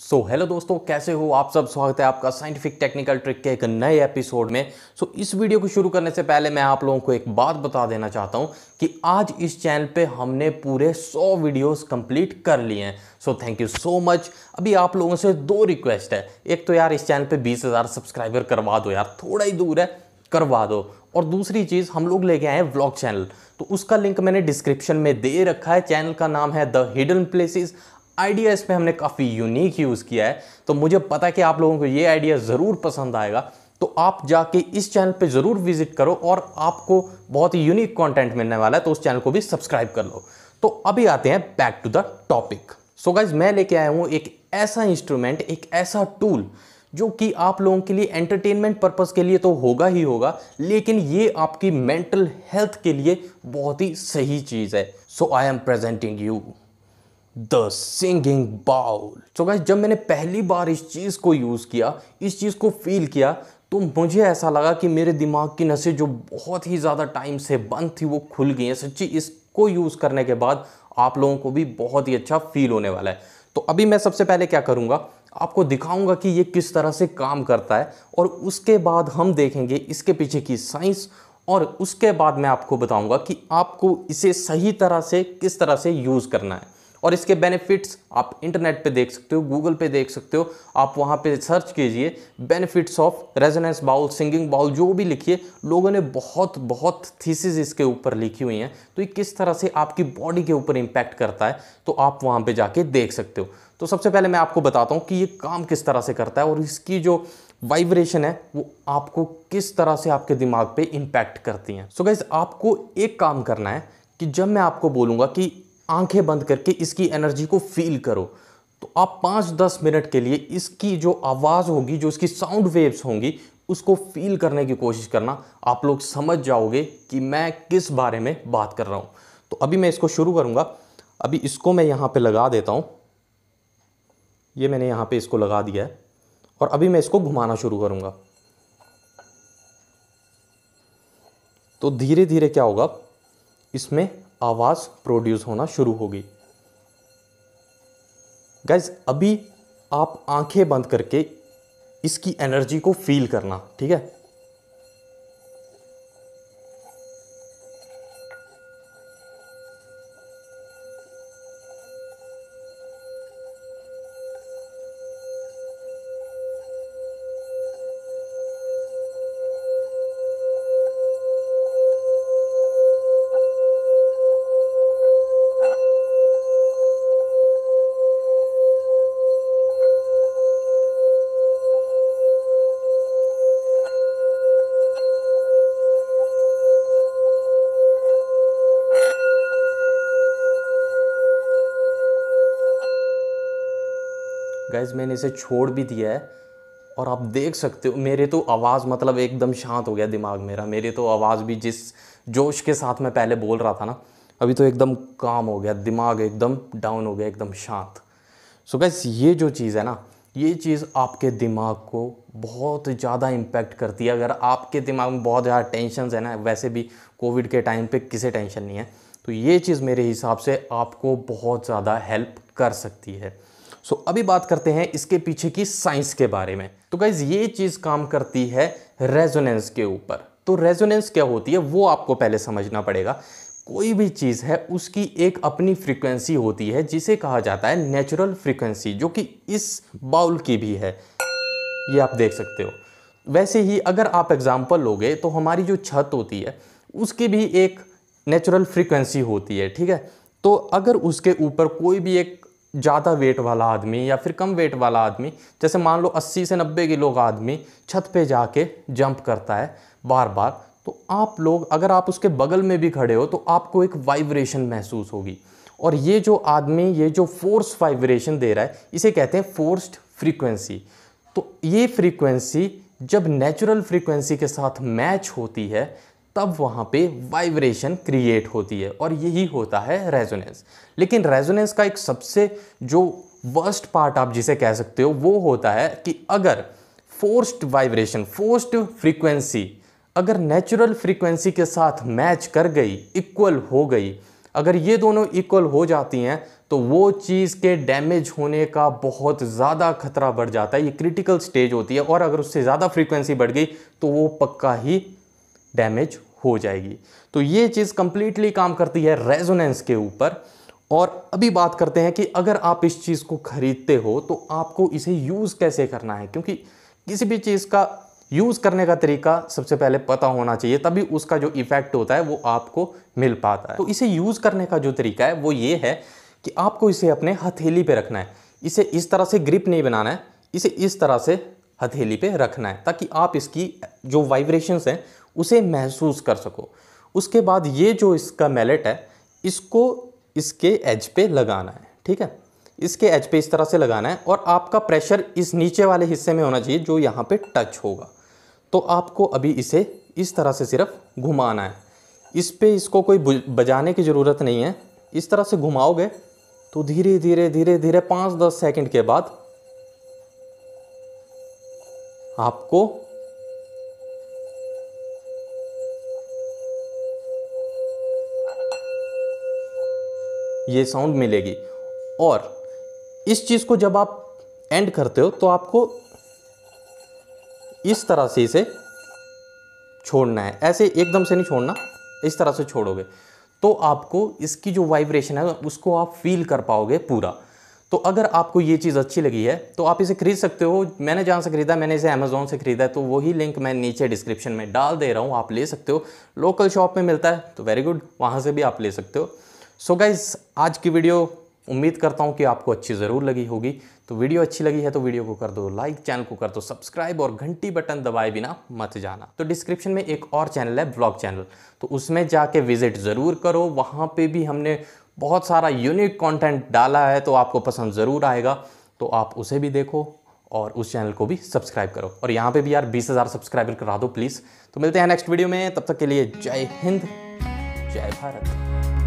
सो so, hello दोस्तों कैसे हो आप सब स्वागत है आपका साइंटिफिक टेक्निकल ट्रिक के एक नए एपिसोड में सो so, इस वीडियो को शुरू करने से पहले मैं आप लोगों को एक बात बता देना चाहता हूं कि आज इस चैनल पे हमने पूरे 100 वीडियोस कंप्लीट कर लिए हैं so thank you so much अभी आप लोगों से दो रिक्वेस्ट है एक तो यार इस चैनल पर बीस सब्सक्राइबर करवा दो यार थोड़ा ही दूर है करवा दो और दूसरी चीज़ हम लोग लेके आए हैं व्लॉग चैनल तो उसका लिंक मैंने डिस्क्रिप्शन में दे रखा है चैनल का नाम है द हिडन प्लेसेस आइडिया इसमें हमने काफ़ी यूनिक यूज़ किया है तो मुझे पता है कि आप लोगों को ये आइडिया ज़रूर पसंद आएगा तो आप जाके इस चैनल पे ज़रूर विजिट करो और आपको बहुत ही यूनिक कंटेंट मिलने वाला है तो उस चैनल को भी सब्सक्राइब कर लो तो अभी आते हैं back to the topic so guys मैं लेके आया हूँ एक ऐसा इंस्ट्रूमेंट एक ऐसा टूल जो कि आप लोगों के लिए एंटरटेनमेंट पर्पज़ के लिए तो होगा ही होगा लेकिन ये आपकी मेंटल हेल्थ के लिए बहुत ही सही चीज़ है so I am presenting you the singing bowl तो गाइज जब मैंने पहली बार इस चीज़ को यूज़ किया इस चीज़ को फील किया तो मुझे ऐसा लगा कि मेरे दिमाग की नसें जो बहुत ही ज़्यादा टाइम से बंद थी वो खुल गई हैं सच्ची इसको यूज़ करने के बाद आप लोगों को भी बहुत ही अच्छा फील होने वाला है तो अभी मैं सबसे पहले क्या करूँगा आपको दिखाऊंगा कि ये किस तरह से काम करता है और उसके बाद हम देखेंगे इसके पीछे की साइंस और उसके बाद मैं आपको बताऊंगा कि आपको इसे सही तरह से किस तरह से यूज़ करना है और इसके बेनिफिट्स आप इंटरनेट पे देख सकते हो गूगल पे देख सकते हो आप वहाँ पे सर्च कीजिए benefits of resonance bowl singing bowl जो भी लिखिए लोगों ने बहुत बहुत थीसिस इसके ऊपर लिखी हुई हैं तो ये किस तरह से आपकी बॉडी के ऊपर इम्पैक्ट करता है तो आप वहाँ पर जाके देख सकते हो तो सबसे पहले मैं आपको बताता हूँ कि ये काम किस तरह से करता है और इसकी जो वाइब्रेशन है वो आपको किस तरह से आपके दिमाग पे इम्पैक्ट करती हैं सो so गाइज आपको एक काम करना है कि जब मैं आपको बोलूँगा कि आंखें बंद करके इसकी एनर्जी को फील करो तो आप पाँच दस मिनट के लिए इसकी जो आवाज़ होगी जो इसकी साउंड वेव्स होंगी उसको फील करने की कोशिश करना आप लोग समझ जाओगे कि मैं किस बारे में बात कर रहा हूँ तो अभी मैं इसको शुरू करूँगा अभी इसको मैं यहाँ पर लगा देता हूँ ये मैंने यहाँ पर इसको लगा दिया है और अभी मैं इसको घुमाना शुरू करूँगा तो धीरे धीरे क्या होगा इसमें आवाज़ प्रोड्यूस होना शुरू होगी गैस अभी आप आंखें बंद करके इसकी एनर्जी को फील करना ठीक है गैस मैंने इसे छोड़ भी दिया है और आप देख सकते हो मेरे तो आवाज़ मतलब एकदम शांत हो गया दिमाग मेरा मेरे तो आवाज़ भी जिस जोश के साथ मैं पहले बोल रहा था ना अभी तो एकदम काम हो गया दिमाग एकदम डाउन हो गया एकदम शांत सो गैस ये जो चीज़ है ना ये चीज़ आपके दिमाग को बहुत ज़्यादा इम्पेक्ट करती है अगर आपके दिमाग में बहुत ज़्यादा टेंशन है ना वैसे भी कोविड के टाइम पे किसे टेंशन नहीं है तो ये चीज़ मेरे हिसाब से आपको बहुत ज़्यादा हेल्प कर सकती है सो so, अभी बात करते हैं इसके पीछे की साइंस के बारे में तो गाइज ये चीज़ काम करती है रेजोनेंस के ऊपर तो रेजोनेंस क्या होती है वो आपको पहले समझना पड़ेगा कोई भी चीज़ है उसकी एक अपनी फ्रीक्वेंसी होती है जिसे कहा जाता है नेचुरल फ्रीक्वेंसी जो कि इस बाउल की भी है ये आप देख सकते हो वैसे ही अगर आप एग्ज़ाम्पल लोगे तो हमारी जो छत होती है उसकी भी एक नेचुरल फ्रीक्वेंसी होती है ठीक है तो अगर उसके ऊपर कोई भी एक ज़्यादा वेट वाला आदमी या फिर कम वेट वाला आदमी जैसे मान लो 80 से 90 किलो का आदमी छत पे जाके जंप करता है बार बार तो आप लोग अगर आप उसके बगल में भी खड़े हो तो आपको एक वाइब्रेशन महसूस होगी और ये जो आदमी ये जो फोर्स वाइब्रेशन दे रहा है इसे कहते हैं फोर्स्ड फ्रीक्वेंसी तो ये फ्रीक्वेंसी जब नेचुरल फ्रीक्वेंसी के साथ मैच होती है तब वहाँ पे वाइब्रेशन क्रिएट होती है और यही होता है रेजोनेंस लेकिन रेजोनेंस का एक सबसे जो वर्स्ट पार्ट आप जिसे कह सकते हो वो होता है कि अगर फोर्स्ड वाइब्रेशन फोर्स्ड फ्रीक्वेंसी अगर नेचुरल फ्रीक्वेंसी के साथ मैच कर गई इक्वल हो गई अगर ये दोनों इक्वल हो जाती हैं तो वो चीज़ के डैमेज होने का बहुत ज़्यादा खतरा बढ़ जाता है ये क्रिटिकल स्टेज होती है और अगर उससे ज़्यादा फ्रीक्वेंसी बढ़ गई तो वो पक्का ही डैमेज हो जाएगी तो ये चीज़ कंप्लीटली काम करती है रेजोनेंस के ऊपर और अभी बात करते हैं कि अगर आप इस चीज़ को ख़रीदते हो तो आपको इसे यूज़ कैसे करना है क्योंकि किसी भी चीज़ का यूज़ करने का तरीका सबसे पहले पता होना चाहिए तभी उसका जो इफ़ेक्ट होता है वो आपको मिल पाता है तो इसे यूज़ करने का जो तरीका है वो ये है कि आपको इसे अपने हथेली पे रखना है इसे इस तरह से ग्रिप नहीं बनाना है इसे इस तरह से हथेली पे रखना है ताकि आप इसकी जो वाइब्रेशंस हैं उसे महसूस कर सको उसके बाद ये जो इसका मैलेट है इसको इसके एज पे लगाना है ठीक है इसके एज पे इस तरह से लगाना है और आपका प्रेशर इस नीचे वाले हिस्से में होना चाहिए जो यहाँ पे टच होगा तो आपको अभी इसे इस तरह से सिर्फ घुमाना है इस पर इसको कोई बजाने की ज़रूरत नहीं है इस तरह से घुमाओगे तो धीरे धीरे धीरे धीरे पाँच दस सेकेंड के बाद आपको ये साउंड मिलेगी और इस चीज़ को जब आप एंड करते हो तो आपको इस तरह से इसे छोड़ना है ऐसे एकदम से नहीं छोड़ना इस तरह से छोड़ोगे तो आपको इसकी जो वाइब्रेशन है उसको आप फील कर पाओगे पूरा तो अगर आपको ये चीज़ अच्छी लगी है तो आप इसे खरीद सकते हो मैंने जहाँ से खरीदा मैंने इसे अमेज़ोन से खरीदा है तो वही लिंक मैं नीचे डिस्क्रिप्शन में डाल दे रहा हूँ आप ले सकते हो लोकल शॉप में मिलता है तो वेरी गुड वहाँ से भी आप ले सकते हो सो so गाइज़ आज की वीडियो उम्मीद करता हूँ कि आपको अच्छी ज़रूर लगी होगी तो वीडियो अच्छी लगी है तो वीडियो को कर दो लाइक चैनल को कर दो सब्सक्राइब और घंटी बटन दबाए बिना मत जाना तो डिस्क्रिप्शन में एक और चैनल है ब्लॉग चैनल तो उसमें जाके विजिट ज़रूर करो वहाँ पे भी हमने बहुत सारा यूनिक कंटेंट डाला है तो आपको पसंद ज़रूर आएगा तो आप उसे भी देखो और उस चैनल को भी सब्सक्राइब करो और यहाँ पर भी यार बीस हज़ार सब्सक्राइबर करा दो प्लीज़ तो मिलते हैं नेक्स्ट वीडियो में तब तक के लिए जय हिंद जय भारत